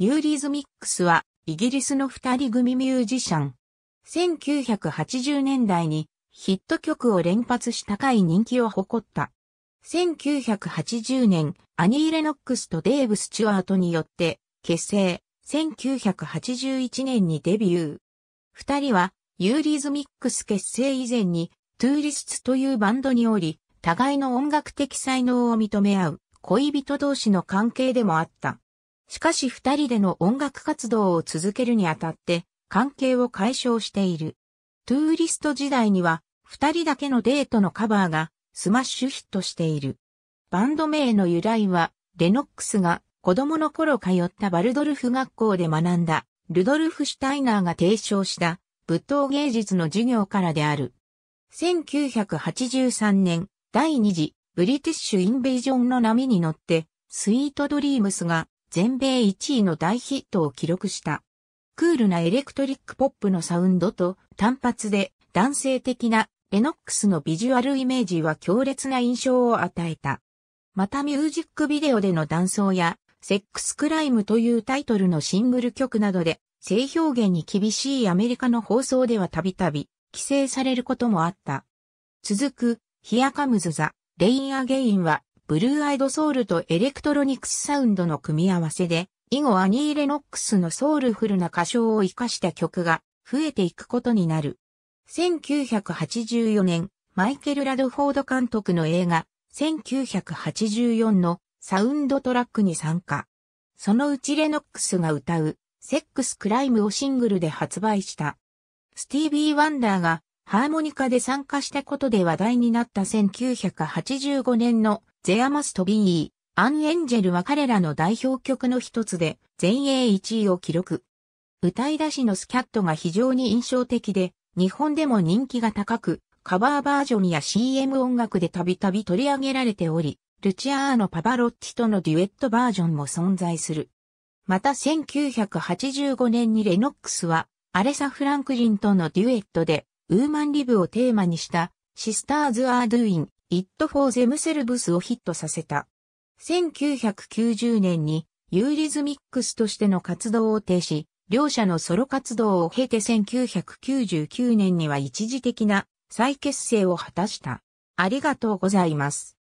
ユーリーズミックスは、イギリスの二人組ミュージシャン。1980年代にヒット曲を連発し高い人気を誇った。1980年、アニー・レノックスとデーブ・スチュアートによって結成。1981年にデビュー。二人はユーリーズミックス結成以前にトゥーリスツというバンドにおり、互いの音楽的才能を認め合う恋人同士の関係でもあった。しかし二人での音楽活動を続けるにあたって、関係を解消している。トゥーリスト時代には、二人だけのデートのカバーが、スマッシュヒットしている。バンド名の由来は、レノックスが子供の頃通ったバルドルフ学校で学んだ、ルドルフ・シュタイナーが提唱した舞踏芸術の授業からである。1983年、第二次ブリティッシュ・インベージョンの波に乗って、スイート・ドリームスが全米1位の大ヒットを記録した。クールなエレクトリックポップのサウンドと単発で男性的なエノックスのビジュアルイメージは強烈な印象を与えた。またミュージックビデオでの断層やセックスクライムというタイトルのシングル曲などで性表現に厳しいアメリカの放送ではたびたび規制されることもあった。続く、ヒアカムズザ・レイン・アゲインはブルーアイドソウルとエレクトロニクスサウンドの組み合わせで、以後アニー・レノックスのソウルフルな歌唱を活かした曲が増えていくことになる。1984年、マイケル・ラドフォード監督の映画、1984のサウンドトラックに参加。そのうちレノックスが歌う、セックス・クライムをシングルで発売した。スティービー・ワンダーがハーモニカで参加したことで話題になった1985年のゼアマストビー、アンエンジェルは彼らの代表曲の一つで全英1位を記録。歌い出しのスキャットが非常に印象的で、日本でも人気が高く、カバーバージョンや CM 音楽でたびたび取り上げられており、ルチアーノ・パバロッティとのデュエットバージョンも存在する。また1985年にレノックスは、アレサ・フランクリンとのデュエットで、ウーマンリブをテーマにした、シスターズ・アー・ドゥイン、It for Themselves をヒットさせた。1990年にユーリズミックスとしての活動を停止、両者のソロ活動を経て1999年には一時的な再結成を果たした。ありがとうございます。